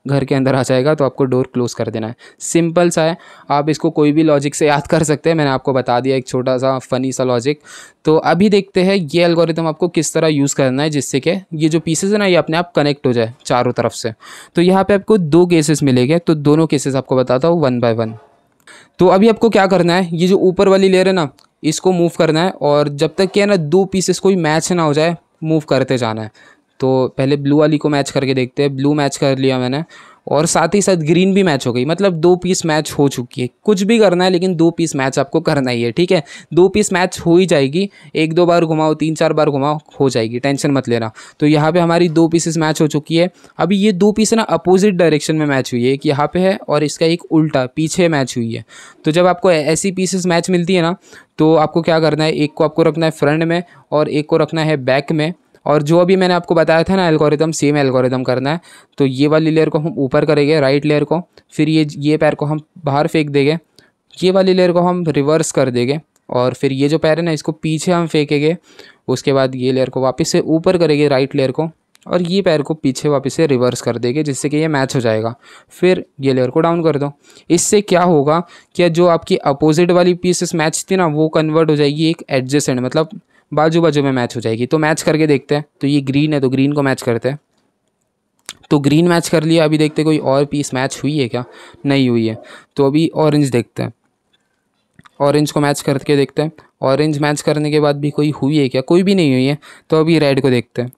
[SPEAKER 1] घर के अंदर आ जाएगा तो आपको डोर क्लोज़ कर देना है सिंपल सा है आप इसको कोई भी लॉजिक से याद कर सकते हैं मैंने आपको बता दिया एक छोटा सा फ़नी सा लॉजिक तो अभी देखते हैं ये एल्गोरिदम आपको किस तरह यूज़ करना है जिससे कि ये जो पीसेज है ना ये अपने आप कनेक्ट हो जाए चारों तरफ से तो यहाँ पर आपको दो केसेस मिलेंगे तो दोनों केसेस आपको बताता हूँ वन बाय वन तो अभी आपको क्या करना है ये जो ऊपर वाली लेयर है ना इसको मूव करना है और जब तक कि है ना दो पीसेस कोई मैच ना हो जाए मूव करते जाना है तो पहले ब्लू वाली को मैच करके देखते हैं ब्लू मैच कर लिया मैंने और साथ ही साथ ग्रीन भी मैच हो गई मतलब दो पीस मैच हो चुकी है कुछ भी करना है लेकिन दो पीस मैच आपको करना ही है ठीक है दो पीस मैच हो ही जाएगी एक दो बार घुमाओ तीन चार बार घुमाओ हो जाएगी टेंशन मत लेना तो यहाँ पे हमारी दो पीसेस मैच हो चुकी है अभी ये दो पीस ना अपोजिट डायरेक्शन में मैच हुई है एक यहाँ पर है और इसका एक उल्टा पीछे मैच हुई है तो जब आपको ऐसी पीसेस मैच मिलती है ना तो आपको क्या करना है एक को आपको रखना है फ्रंट में और एक को रखना है बैक में और जो अभी मैंने आपको बताया था ना एल्गोरिदम सेम एल्गोरिदम करना है तो ये वाली लेयर को हम ऊपर करेंगे राइट लेयर को फिर ये ये पैर को हम बाहर फेंक देंगे ये वाली लेयर को हम रिवर्स कर देंगे और फिर ये जो पैर है ना इसको पीछे हम फेंकेंगे उसके बाद ये लेयर को वापस से ऊपर करेंगे राइट लेयर को और ये पैर को पीछे वापस से रिवर्स कर देंगे जिससे कि ये मैच हो जाएगा फिर ये लेयर को डाउन कर दो इससे क्या होगा कि जो आपकी अपोजिट वाली पीसेस मैच थी ना वो कन्वर्ट हो जाएगी एक एडजस्टेंट मतलब बाजू बाजू में मैच हो जाएगी तो मैच करके देखते हैं तो ये ग्रीन है तो ग्रीन को मैच करते हैं तो ग्रीन मैच कर लिया अभी देखते कोई और पीस मैच हुई है क्या नहीं हुई है तो अभी ऑरेंज देखते हैं ऑरेंज को मैच करके देखते हैं ऑरेंज मैच करने के बाद भी कोई हुई है क्या कोई भी नहीं हुई है तो अभी रेड को देखते हैं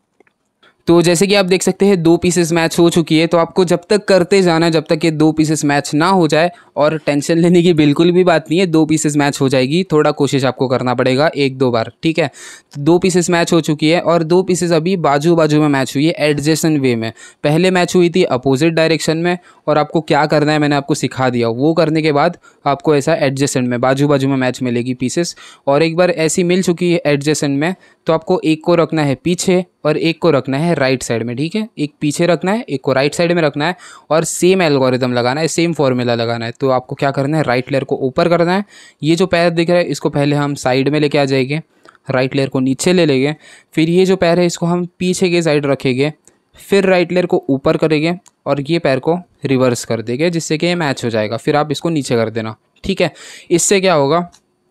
[SPEAKER 1] तो जैसे कि आप देख सकते हैं दो पीसेस मैच हो चुकी है तो आपको जब तक करते जाना जब तक ये दो पीसेस मैच ना हो जाए और टेंशन लेने की बिल्कुल भी बात नहीं है दो पीसेस मैच हो जाएगी थोड़ा कोशिश आपको करना पड़ेगा एक दो बार ठीक है तो दो पीसेस मैच हो चुकी है और दो पीसेस अभी बाजू बाजू में मैच हुई है एडजेसन वे में पहले मैच हुई थी अपोजिट डायरेक्शन में और आपको क्या करना है मैंने आपको सिखा दिया वो करने के बाद आपको ऐसा एडजेसेंट में बाजू बाजू में मैच मिलेगी पीसेस और एक बार ऐसी मिल चुकी है एडजेसेंट में तो आपको एक को रखना है पीछे और एक को रखना है राइट साइड में ठीक है एक पीछे रखना है एक को राइट साइड में रखना है और सेम एल्गोरिदम लगाना है सेम फॉर्मूला लगाना है तो आपको क्या करना है राइट लेयर को ऊपर करना है ये जो पैर दिख रहा है इसको पहले हम साइड में लेके आ जाएंगे राइट लेयर को नीचे ले लेंगे फिर ये जो पैर है इसको हम पीछे के साइड रखेंगे फिर राइट लेयर को ऊपर करेंगे और ये पैर को रिवर्स कर देंगे जिससे कि ये मैच हो जाएगा फिर आप इसको नीचे कर देना ठीक है इससे क्या होगा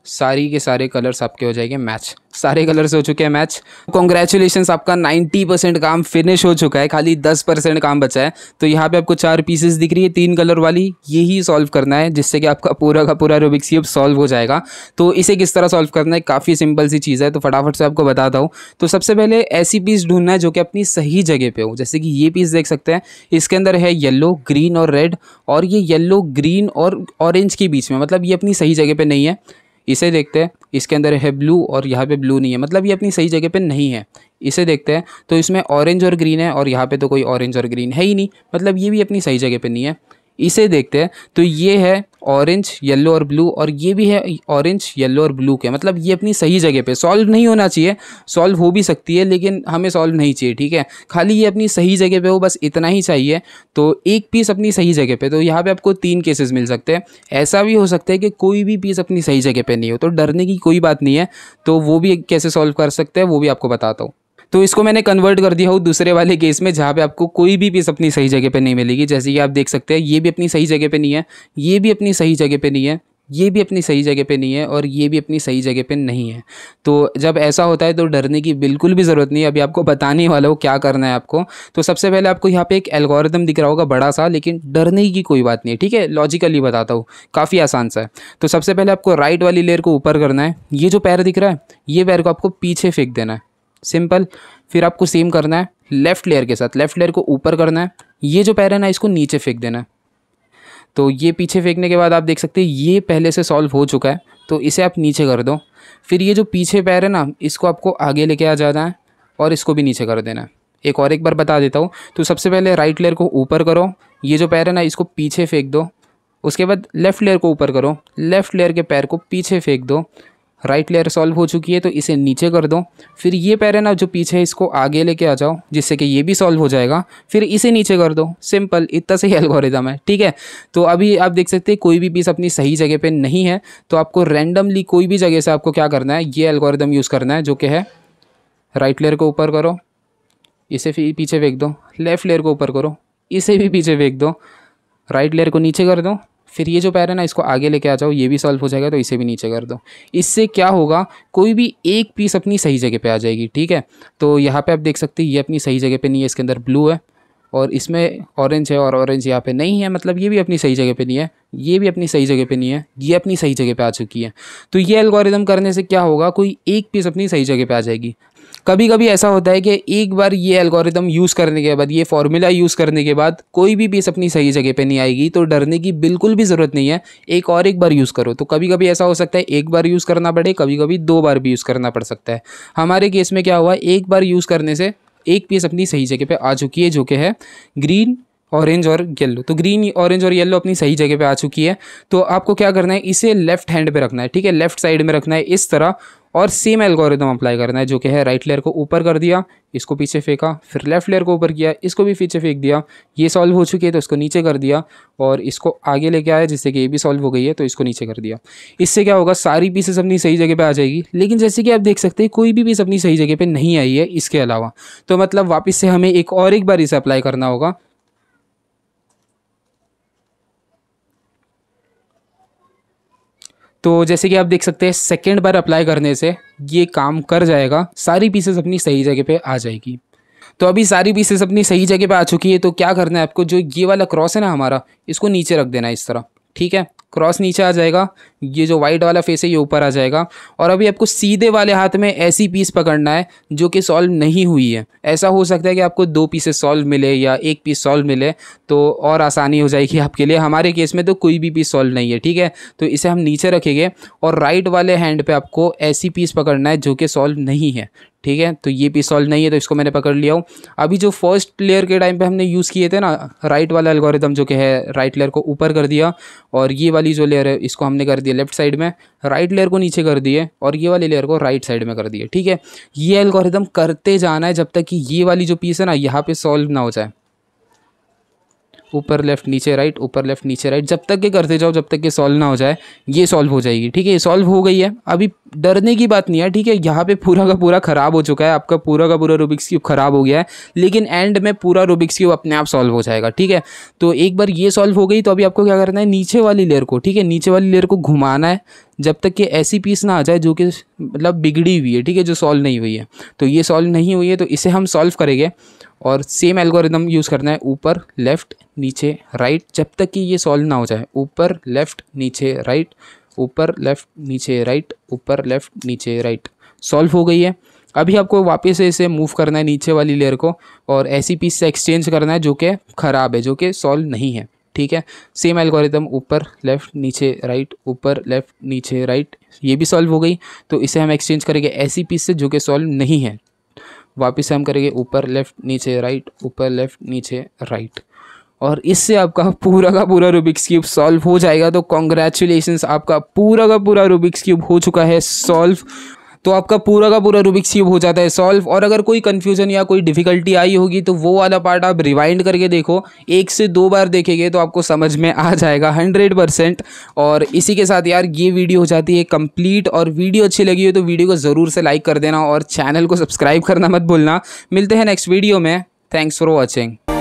[SPEAKER 1] सारी के सारे कलर्स आपके हो जाएंगे मैच सारे कलर्स हो चुके हैं मैच कॉन्ग्रेचुलेशन आपका 90 परसेंट काम फिनिश हो चुका है खाली 10 परसेंट काम बचा है तो यहाँ पे आपको चार पीसेस दिख रही है तीन कलर वाली यही सॉल्व करना है जिससे कि आपका पूरा का पूरा रोबिक्स क्यूब सॉल्व हो जाएगा तो इसे किस तरह सॉल्व करना है काफ़ी सिंपल सी चीज़ है तो फटाफट से आपको बताता हूँ तो सबसे पहले ऐसी पीस ढूंढना है जो कि अपनी सही जगह पर हो जैसे कि ये पीस देख सकते हैं इसके अंदर है येल्लो ग्रीन और रेड और ये येल्लो ग्रीन और ऑरेंज के बीच में मतलब ये अपनी सही जगह पर नहीं है इसे देखते हैं इसके अंदर है ब्लू और यहाँ पे ब्लू नहीं है मतलब ये अपनी सही जगह पे नहीं है इसे देखते हैं तो इसमें ऑरेंज और ग्रीन है और यहाँ पे तो कोई ऑरेंज और ग्रीन है ही नहीं मतलब ये भी अपनी सही जगह पे नहीं है इसे देखते हैं तो ये है ऑरेंज येलो और ब्लू और ये भी है ऑरेंज येलो और ब्लू के मतलब ये अपनी सही जगह पे सॉल्व नहीं होना चाहिए सॉल्व हो भी सकती है लेकिन हमें सॉल्व नहीं चाहिए ठीक है खाली ये अपनी सही जगह पे हो बस इतना ही चाहिए तो एक पीस अपनी सही जगह पे तो यहाँ पे आपको तीन केसेस मिल सकते हैं ऐसा भी हो सकता है कि कोई भी पीस अपनी सही जगह पर नहीं हो तो डरने की कोई बात नहीं है तो वो भी कैसे सॉल्व कर सकते हैं वो भी आपको बताता हूँ तो इसको मैंने कन्वर्ट कर दिया हूँ दूसरे वाले केस में जहाँ पे आपको कोई भी पीस अपनी सही जगह पे नहीं मिलेगी जैसे कि आप देख सकते हैं ये भी अपनी सही जगह पे नहीं है ये भी अपनी सही जगह पे नहीं है ये भी अपनी सही जगह पे नहीं है और ये भी अपनी सही जगह पे नहीं है तो जब ऐसा होता है तो डरने की बिल्कुल भी ज़रूरत नहीं है अभी आपको बताने वाला हो क्या करना है आपको तो सबसे पहले आपको यहाँ पे एक एल्गोरिदम दिख रहा होगा बड़ा सा लेकिन डरने की कोई बात नहीं है ठीक है लॉजिकली बताता हूँ काफ़ी आसान सा है तो सबसे पहले आपको राइट वाली लेयर को ऊपर करना है ये जो पैर दिख रहा है ये पैर को आपको पीछे फेंक देना है सिंपल फिर आपको सेम करना है लेफ़्ट लेयर के साथ लेफ़्ट लेयर को ऊपर करना है ये जो पैर है ना इसको नीचे फेंक देना है तो ये पीछे फेंकने के बाद आप देख सकते हैं ये पहले से सॉल्व हो चुका है तो इसे आप नीचे कर दो फिर ये जो पीछे पैर है ना इसको आपको आगे लेके आ जाना है और इसको भी नीचे कर देना है एक और एक बार बता देता हूँ तो सबसे पहले राइट लेयर को ऊपर करो ये जो पैर है ना इसको पीछे फेंक दो उसके बाद लेफ़्ट लेयर को ऊपर करो लेफ़्ट लेयर के पैर को पीछे फेंक दो राइट लेयर सॉल्व हो चुकी है तो इसे नीचे कर दो फिर ये पैर है ना जो पीछे है इसको आगे लेके आ जाओ जिससे कि ये भी सॉल्व हो जाएगा फिर इसे नीचे कर दो सिंपल इतना सही एल्गोरिदम है ठीक है तो अभी आप देख सकते हैं कोई भी पीस अपनी सही जगह पे नहीं है तो आपको रैंडमली कोई भी जगह से आपको क्या करना है ये एल्गोरिदम यूज़ करना है जो कि है राइट लेयर को ऊपर करो इसे फिर पीछे फेंक दो लेफ़्ट लेयर को ऊपर करो इसे भी पीछे फेंक दो राइट लेयर को नीचे कर दो फिर ये जो पैर है ना इसको आगे लेके आ जाओ ये भी सॉल्व हो जाएगा तो इसे भी नीचे कर दो इससे क्या होगा कोई भी एक पीस अपनी सही जगह पे आ जाएगी ठीक है तो यहाँ पे आप देख सकते हैं ये अपनी सही जगह पे नहीं है इसके अंदर ब्लू है और इसमें ऑरेंज है और ऑरेंज यहाँ पे नहीं है मतलब ये भी अपनी सही जगह पे नहीं है ये भी अपनी सही जगह पे नहीं है ये अपनी सही जगह पे आ चुकी है तो ये एल्गोरिदम करने से क्या होगा कोई एक पीस अपनी सही जगह पे आ जाएगी कभी कभी ऐसा होता है कि एक बार ये एल्गोरिदम यूज़ करने के बाद ये फार्मूला यूज़ करने के बाद कोई भी पीस अपनी सही जगह पे नहीं आएगी तो डरने की बिल्कुल भी ज़रूरत नहीं है एक और एक बार यूज़ करो तो कभी कभी ऐसा हो सकता है एक बार यूज़ करना पड़े कभी कभी दो बार भी यूज़ करना पड़ सकता है हमारे केस में क्या हुआ एक बार यूज़ करने से एक पीस अपनी सही जगह पर आ चुकी है जो कि है ग्रीन ऑरेंज और येलो तो ग्रीन ऑरेंज और येलो अपनी सही जगह पे आ चुकी है तो आपको क्या करना है इसे लेफ्ट हैंड पे रखना है ठीक है लेफ्ट साइड में रखना है इस तरह और सेम एल्गोरिदम अप्लाई करना है जो कि है राइट लेयर को ऊपर कर दिया इसको पीछे फेंका फिर लेफ्ट लेयर को ऊपर किया इसको भी पीछे फेंक दिया ये सॉल्व हो चुकी है तो इसको नीचे कर दिया और इसको आगे लेके आया जिससे कि ये भी सॉल्व हो गई है तो इसको नीचे कर दिया इससे क्या होगा सारी पीसेस अपनी सही जगह पर आ जाएगी लेकिन जैसे कि आप देख सकते हैं कोई भी पीस अपनी सही जगह पर नहीं आई है इसके अलावा तो मतलब वापस से हमें एक और एक बार इसे अप्लाई करना होगा तो जैसे कि आप देख सकते हैं सेकेंड बार अप्लाई करने से ये काम कर जाएगा सारी पीसेस अपनी सही जगह पे आ जाएगी तो अभी सारी पीसेस अपनी सही जगह पे आ चुकी है तो क्या करना है आपको जो ये वाला क्रॉस है ना हमारा इसको नीचे रख देना है इस तरह ठीक है क्रॉस नीचे आ जाएगा ये जो वाइट वाला फेस है ये ऊपर आ जाएगा और अभी आपको सीधे वाले हाथ में ऐसी पीस पकड़ना है जो कि सॉल्व नहीं हुई है ऐसा हो सकता है कि आपको दो पीसेस सॉल्व मिले या एक पीस सॉल्व मिले तो और आसानी हो जाएगी आपके लिए हमारे केस में तो कोई भी पीस सॉल्व नहीं है ठीक है तो इसे हम नीचे रखेंगे और राइट वाले हैंड पर आपको ऐसी पीस पकड़ना है जो कि सॉल्व नहीं है ठीक है तो ये पीस सॉल्व नहीं है तो इसको मैंने पकड़ लिया हूँ अभी जो फर्स्ट लेयर के टाइम पर हमने यूज़ किए थे ना राइट वाला एल्गोरिदम जो कि है राइट लेयर को ऊपर कर दिया और ये वाली जो लेयर है इसको हमने कर दिया लेफ्ट साइड में राइट लेयर को नीचे कर दिए और ये वाली लेयर को राइट साइड में कर दिए ठीक है ये एल्गोरिदम करते जाना है जब तक कि ये वाली जो पीस है ना यहाँ पे सॉल्व ना हो जाए ऊपर लेफ्ट नीचे राइट ऊपर लेफ्ट नीचे राइट जब तक ये करते जाओ जब तक ये सॉल्व ना हो जाए ये सॉल्व हो जाएगी ठीक है ये सॉल्व हो गई है अभी डरने की बात नहीं है ठीक है यहाँ पे पूरा का पूरा ख़राब हो चुका है आपका पूरा का पूरा रूबिक्स क्यूब ख़राब हो गया है लेकिन एंड में पूरा रूबिक्स क्यूब अपने आप सॉल्व हो जाएगा ठीक है तो एक बार ये सॉल्व हो गई तो अभी आपको क्या करना है नीचे वाली लेयर को ठीक है नीचे वाली लेयर को घुमाना है जब तक कि ऐसी पीस ना आ जाए जो कि मतलब बिगड़ी हुई है ठीक है जो सॉल्व नहीं हुई है तो ये सॉल्व नहीं हुई है तो इसे हम सॉल्व करेंगे और सेम एल्गोरिदम यूज़ करना है ऊपर लेफ़्ट नीचे राइट जब तक कि ये सॉल्व ना हो जाए ऊपर लेफ़्ट नीचे राइट ऊपर लेफ़्ट नीचे राइट ऊपर लेफ़्ट नीचे राइट सॉल्व हो गई है अभी आपको वापस से इसे मूव करना है नीचे वाली लेयर को और ऐसी पीस से एक्सचेंज करना है जो कि ख़राब है जो कि सॉल्व नहीं है ठीक है सेम एल्गोरिदम ऊपर लेफ़्ट नीचे राइट ऊपर लेफ़्ट नीचे राइट ये भी सॉल्व हो गई तो इसे हम एक्सचेंज करेंगे ऐसी पीस से जो कि सॉल्व नहीं है वापस से हम करेंगे ऊपर लेफ्ट नीचे राइट ऊपर लेफ्ट नीचे राइट और इससे आपका पूरा का पूरा रूबिक्स क्यूब सॉल्व हो जाएगा तो कॉन्ग्रेचुलेसन आपका पूरा का पूरा रूबिक्स क्यूब हो चुका है सॉल्व तो आपका पूरा का पूरा रूबिक्स क्यूब हो जाता है सॉल्व और अगर कोई कन्फ्यूजन या कोई डिफिकल्टी आई होगी तो वो वाला पार्ट आप रिवाइंड करके देखो एक से दो बार देखेंगे तो आपको समझ में आ जाएगा हंड्रेड परसेंट और इसी के साथ यार ये वीडियो हो जाती है कंप्लीट और वीडियो अच्छी लगी हो तो वीडियो को ज़रूर से लाइक कर देना और चैनल को सब्सक्राइब करना मत भूलना मिलते हैं नेक्स्ट वीडियो में थैंक्स फॉर वॉचिंग